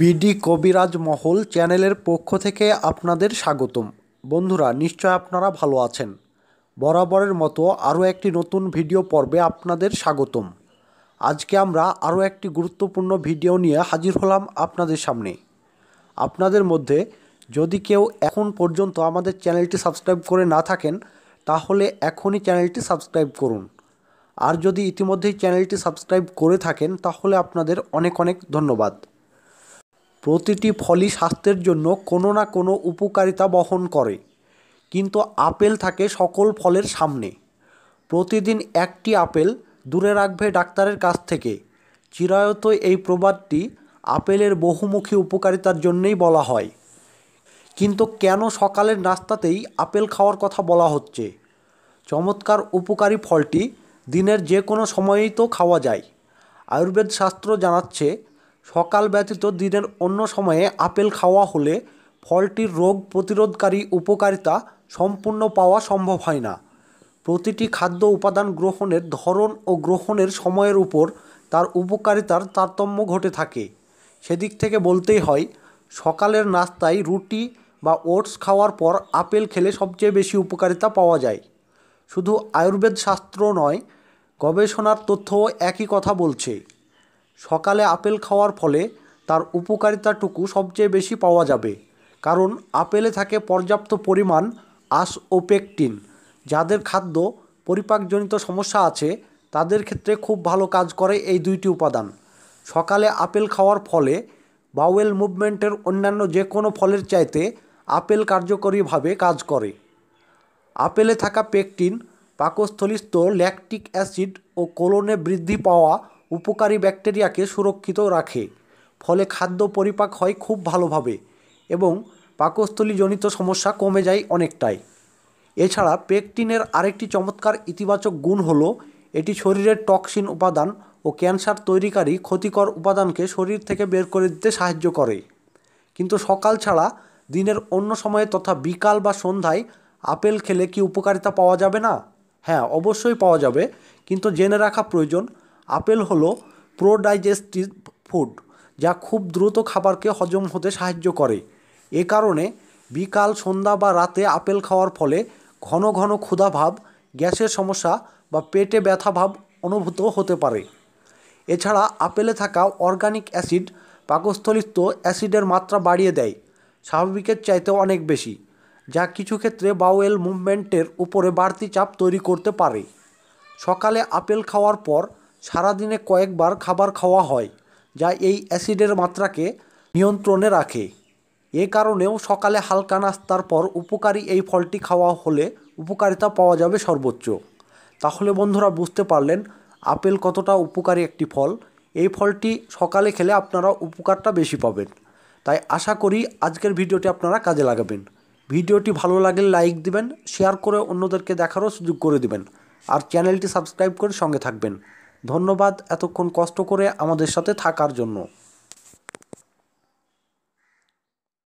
BD কবিরাজ মহল চ্যানেলের পক্ষ থেকে আপনাদের স্বাগতম বন্ধুরা নিশ্চয় আপনারা ভালো আছেন বরাবরের মতো আরও একটি নতুন ভিডিও পর্বে আপনাদের স্বাগতম আজকে আমরা আরও একটি গুরুত্বপূর্ণ ভিডিও নিয়ে হাজির হলাম আপনাদের সামনে আপনাদের মধ্যে যদি কেউ এখন পর্যন্ত আমাদের চ্যানেলটি সাবস্ক্রাইব করে না থাকেন তাহলে এখনই চ্যানেলটি সাবস্ক্রাইব করুন আর যদি ইতিমধ্যেই চ্যানেলটি সাবস্ক্রাইব করে থাকেন তাহলে আপনাদের অনেক অনেক ধন্যবাদ প্রতিটি ফলই স্বাস্থ্যের জন্য কোনো না কোনো উপকারিতা বহন করে কিন্তু আপেল থাকে সকল ফলের সামনে প্রতিদিন একটি আপেল দূরে রাখবে ডাক্তারের কাছ থেকে চিরায়ত এই প্রবাদটি আপেলের বহুমুখী উপকারিতার জন্যেই বলা হয় কিন্তু কেন সকালের নাস্তাতেই আপেল খাওয়ার কথা বলা হচ্ছে চমৎকার উপকারী ফলটি দিনের যে কোনো সময়েই তো খাওয়া যায় আয়ুর্বেদ শাস্ত্র জানাচ্ছে সকাল ব্যতীত দিনের অন্য সময়ে আপেল খাওয়া হলে ফলটির রোগ প্রতিরোধকারী উপকারিতা সম্পূর্ণ পাওয়া সম্ভব হয় না প্রতিটি খাদ্য উপাদান গ্রহণের ধরন ও গ্রহণের সময়ের উপর তার উপকারিতার তারতম্য ঘটে থাকে সেদিক থেকে বলতেই হয় সকালের নাস্তায় রুটি বা ওটস খাওয়ার পর আপেল খেলে সবচেয়ে বেশি উপকারিতা পাওয়া যায় শুধু আয়ুর্বেদ শাস্ত্র নয় গবেষণার তথ্যও একই কথা বলছে সকালে আপেল খাওয়ার ফলে তার উপকারিতাটুকু সবচেয়ে বেশি পাওয়া যাবে কারণ আপেলে থাকে পর্যাপ্ত পরিমাণ আস ও পেকটিন যাদের খাদ্য পরিপাকজনিত সমস্যা আছে তাদের ক্ষেত্রে খুব ভালো কাজ করে এই দুইটি উপাদান সকালে আপেল খাওয়ার ফলে বাউয়েল মুভমেন্টের অন্যান্য যে কোনো ফলের চাইতে আপেল কার্যকরীভাবে কাজ করে আপেলে থাকা পেকটিন পাকস্থলিস্থ ল্যাকটিক অ্যাসিড ও কোলনে বৃদ্ধি পাওয়া উপকারী ব্যাকটেরিয়াকে সুরক্ষিত রাখে ফলে খাদ্য পরিপাক হয় খুব ভালোভাবে এবং পাকস্থলীজনিত সমস্যা কমে যায় অনেকটাই এছাড়া পেকটিনের আরেকটি চমৎকার ইতিবাচক গুণ হল এটি শরীরের টক্সিন উপাদান ও ক্যান্সার তৈরিকারী ক্ষতিকর উপাদানকে শরীর থেকে বের করে দিতে সাহায্য করে কিন্তু সকাল ছাড়া দিনের অন্য সময়ে তথা বিকাল বা সন্ধ্যায় আপেল খেলে কি উপকারিতা পাওয়া যাবে না হ্যাঁ অবশ্যই পাওয়া যাবে কিন্তু জেনে রাখা প্রয়োজন আপেল হলো প্রোডাইজেস্টিভ ফুড যা খুব দ্রুত খাবারকে হজম হতে সাহায্য করে এ কারণে বিকাল সন্ধ্যা বা রাতে আপেল খাওয়ার ফলে ঘন ঘন ক্ষুধাভাব গ্যাসের সমস্যা বা পেটে ব্যথাভাব অনুভূত হতে পারে এছাড়া আপেলে থাকা অর্গানিক অ্যাসিড পাকস্থলিত অ্যাসিডের মাত্রা বাড়িয়ে দেয় স্বাভাবিকের চাইতে অনেক বেশি যা কিছু ক্ষেত্রে বাউয়েল মুভমেন্টের উপরে বাড়তি চাপ তৈরি করতে পারে সকালে আপেল খাওয়ার পর সারাদিনে কয়েকবার খাবার খাওয়া হয় যা এই অ্যাসিডের মাত্রাকে নিয়ন্ত্রণে রাখে এ কারণেও সকালে হালকা নাস্তার পর উপকারী এই ফলটি খাওয়া হলে উপকারিতা পাওয়া যাবে সর্বোচ্চ তাহলে বন্ধুরা বুঝতে পারলেন আপেল কতটা উপকারী একটি ফল এই ফলটি সকালে খেলে আপনারা উপকারটা বেশি পাবেন তাই আশা করি আজকের ভিডিওটি আপনারা কাজে লাগাবেন ভিডিওটি ভালো লাগলে লাইক দিবেন শেয়ার করে অন্যদেরকে দেখারও সুযোগ করে দিবেন আর চ্যানেলটি সাবস্ক্রাইব করে সঙ্গে থাকবেন ধন্যবাদ এতক্ষণ কষ্ট করে আমাদের সাথে থাকার জন্য